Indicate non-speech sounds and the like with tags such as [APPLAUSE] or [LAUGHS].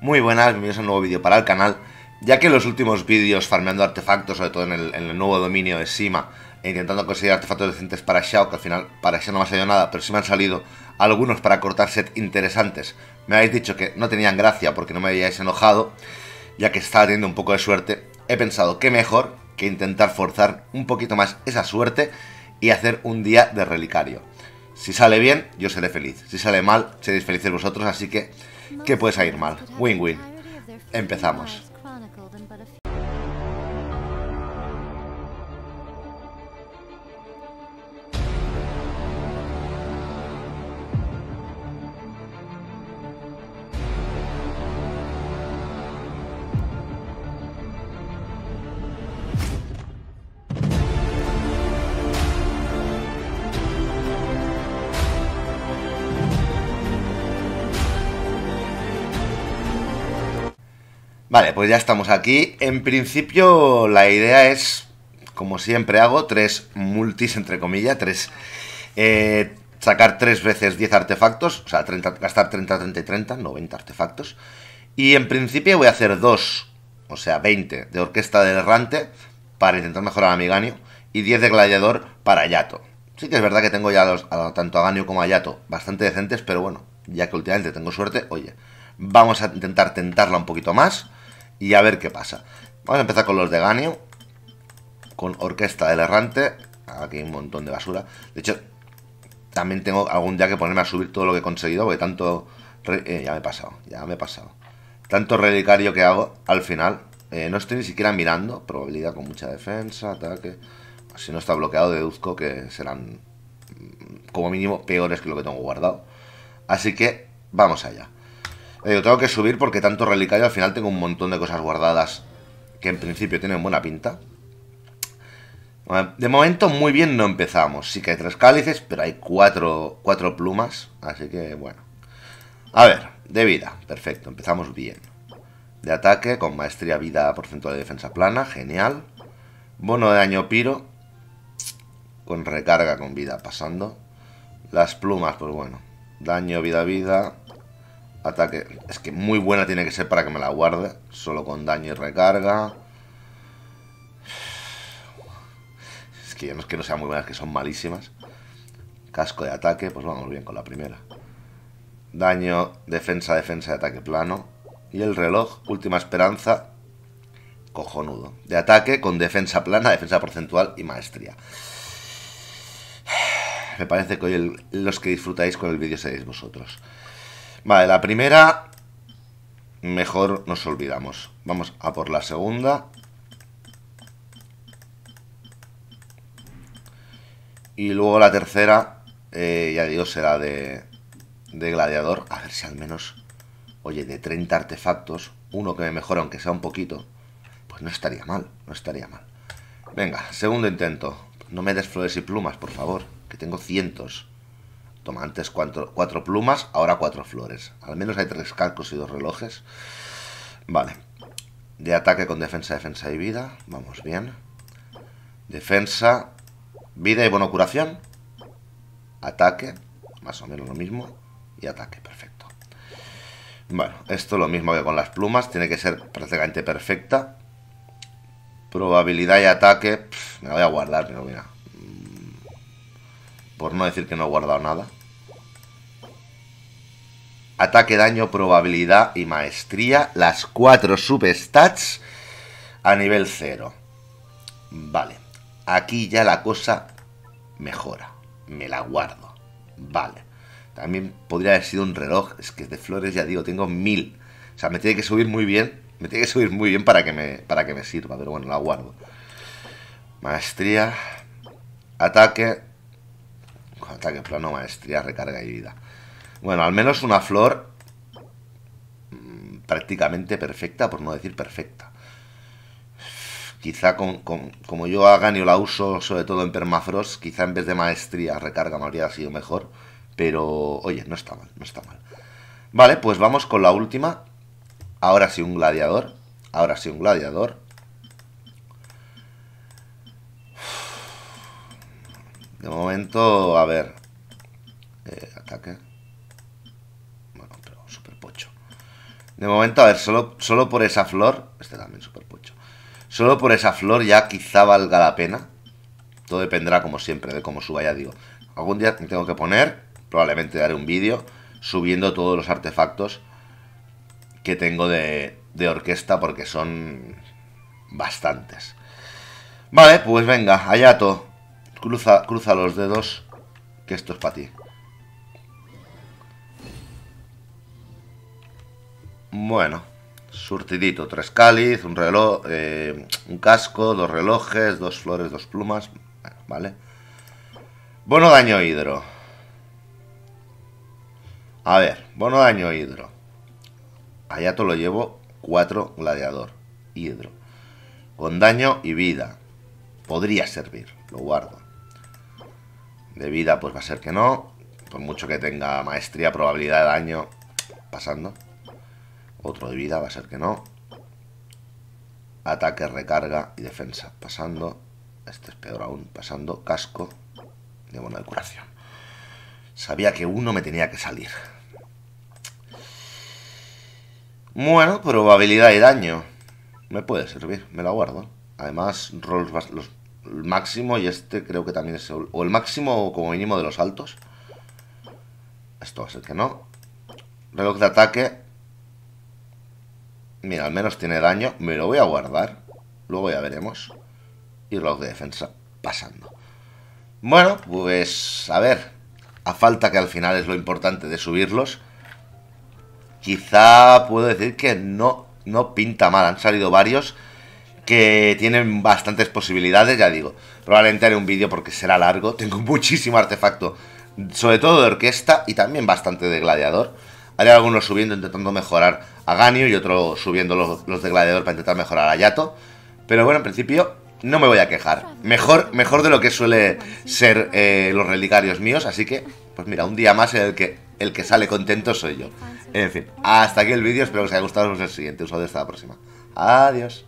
Muy buenas, bienvenidos a un nuevo vídeo para el canal. Ya que los últimos vídeos farmeando artefactos, sobre todo en el, nuevo dominio de Sima, e intentando conseguir artefactos decentes para Xiao, que al final para Xiao no me ha salido nada, pero sí me han salido algunos para cortar set interesantes. Me habéis dicho que no tenían gracia porque no me habíais enojado, ya que estaba teniendo un poco de suerte. He pensado que mejor que intentar forzar un poquito más esa suerte y hacer un día de relicario. Si sale bien, yo seré feliz. Si sale mal, seréis felices vosotros, así que, ¿qué puede salir mal? Win-win. Empezamos. Vale, pues ya estamos aquí. En principio la idea es, como siempre hago, tres multis, entre comillas, tres... Eh, sacar tres veces 10 artefactos, o sea, gastar 30, 30 y 30, 90 artefactos. Y en principio voy a hacer dos, o sea, 20 de Orquesta del Errante para intentar mejorar a mi y 10 de Gladiador para Yato. Sí que es verdad que tengo ya tanto a Ganio como a Yato bastante decentes, pero bueno, ya que últimamente tengo suerte, oye, vamos a intentar tentarla un poquito más y a ver qué pasa. Vamos a empezar con los de Ganio, con Orquesta del Errante. Aquí hay un montón de basura. De hecho, también tengo algún día que ponerme a subir todo lo que he conseguido, porque tanto... Eh, ya me he pasado, ya me he pasado. Tanto relicario que hago al final. Eh, no estoy ni siquiera mirando. Probabilidad con mucha defensa, ataque. Si no está bloqueado, deduzco que serán mm, como mínimo peores que lo que tengo guardado. Así que vamos allá tengo que subir porque tanto relicario al final tengo un montón de cosas guardadas que en principio tienen buena pinta. De momento muy bien no empezamos. Sí que hay tres cálices, pero hay cuatro, plumas. Así que bueno. A ver, de vida. Perfecto, empezamos bien. De ataque, con maestría, vida, porcentual de defensa plana. Genial. Bono de daño piro. Con recarga, con vida pasando. Las plumas, pues bueno. Daño, vida, vida. Ataque. Es que muy buena tiene que ser para que me la guarde. Solo con daño y recarga. Es que ya no es que no sean muy buenas, que son malísimas. Casco de ataque, pues vamos bien con la primera. Daño, defensa, defensa, de ataque plano. Y el reloj, última esperanza, cojonudo. De ataque con defensa plana, defensa porcentual y maestría. Me parece que hoy los que disfrutáis con el vídeo seréis vosotros. Vale, la primera mejor nos olvidamos. Vamos a por la segunda. Y luego la tercera, eh, ya digo, será de, de gladiador. A ver si al menos, oye, de 30 artefactos, uno que me mejora aunque sea un poquito, pues no estaría mal, no estaría mal. Venga, segundo intento. No me des flores y plumas, por favor, que tengo cientos antes cuatro, plumas, ahora cuatro flores. Al menos hay tres calcos y dos relojes. Vale. De ataque con defensa, defensa y vida. Vamos bien. Defensa, vida y buena curación. Ataque, más o menos lo mismo. Y ataque, perfecto. Bueno, esto lo mismo que con las plumas. Tiene que ser prácticamente perfecta. Probabilidad y ataque, me la voy a guardar, mira. Por no decir que no he guardado nada. Ataque, daño, probabilidad y maestría. Las cuatro substats a nivel cero Vale. Aquí ya la cosa mejora. Me la guardo. Vale. También podría haber sido un reloj. Es que de flores ya digo, tengo mil. O sea, me tiene que subir muy bien. Me tiene que subir muy bien para que me, para que me sirva. Pero bueno, la guardo. Maestría. Ataque. Ataque plano, maestría, recarga y vida. Bueno, al menos una flor mm, prácticamente perfecta, por no decir perfecta. Quizá como yo haga y la uso sobre todo en permafrost, quizá en vez de maestría recarga me habría sido mejor. Pero oye, no está mal, no está mal. Vale, pues vamos con la última. Ahora sí un gladiador. Ahora sí un gladiador. De momento, a ver. Eh, ataque. De momento, a ver, solo, solo por esa flor. Este también súper pocho. Solo por esa flor ya quizá valga la pena. Todo dependerá, como siempre, de cómo suba. Ya digo, algún día tengo que poner. Probablemente daré un vídeo subiendo todos los artefactos que tengo de, orquesta porque son bastantes. Vale, pues venga, Hayato, Cruza, cruza los dedos que esto es para ti. Bueno, surtidito, tres cáliz, un reloj, eh, un casco, dos relojes, dos flores, dos plumas, vale. Bono daño hidro. A ver, bono daño hidro. Allá te lo llevo cuatro gladiador, hidro. Con daño y vida. Podría servir, lo guardo. De vida pues va a ser que no. Por mucho que tenga maestría, probabilidad de daño, pasando. Otro de vida, va a ser que no. Ataque, recarga y defensa. Pasando. Este es peor aún. Pasando. Casco. De bono de curación. Sabía que uno me tenía que salir. Bueno, probabilidad y daño. Me puede servir, me lo guardo. Además, rolls los, el máximo y este creo que también es... El, o el máximo o como mínimo de los altos. Esto va a ser que no. Reloj de ataque Mira, al menos tiene daño. Me lo voy a guardar. Luego ya veremos. Y los de defensa pasando. Bueno, pues a ver. A falta que al final es lo importante de subirlos. Quizá puedo decir que no, no pinta mal. Han salido varios que tienen bastantes posibilidades, ya digo. Probablemente haré un vídeo porque será largo. Tengo [LAUGHS] muchísimo artefacto, sobre todo de orquesta y también bastante de gladiador. Haré algunos subiendo intentando mejorar a ganio y otro subiendo los, de Gladiador para intentar mejorar a Yato. Pero bueno, en principio no me voy a quejar. Mejor, mejor de lo que suele ser eh, los relicarios míos, así que, pues mira, un día más en el que el que sale contento soy yo. En fin, hasta aquí el vídeo, espero que os haya gustado, nos vemos en el siguiente, un saludo hasta la próxima. Adiós.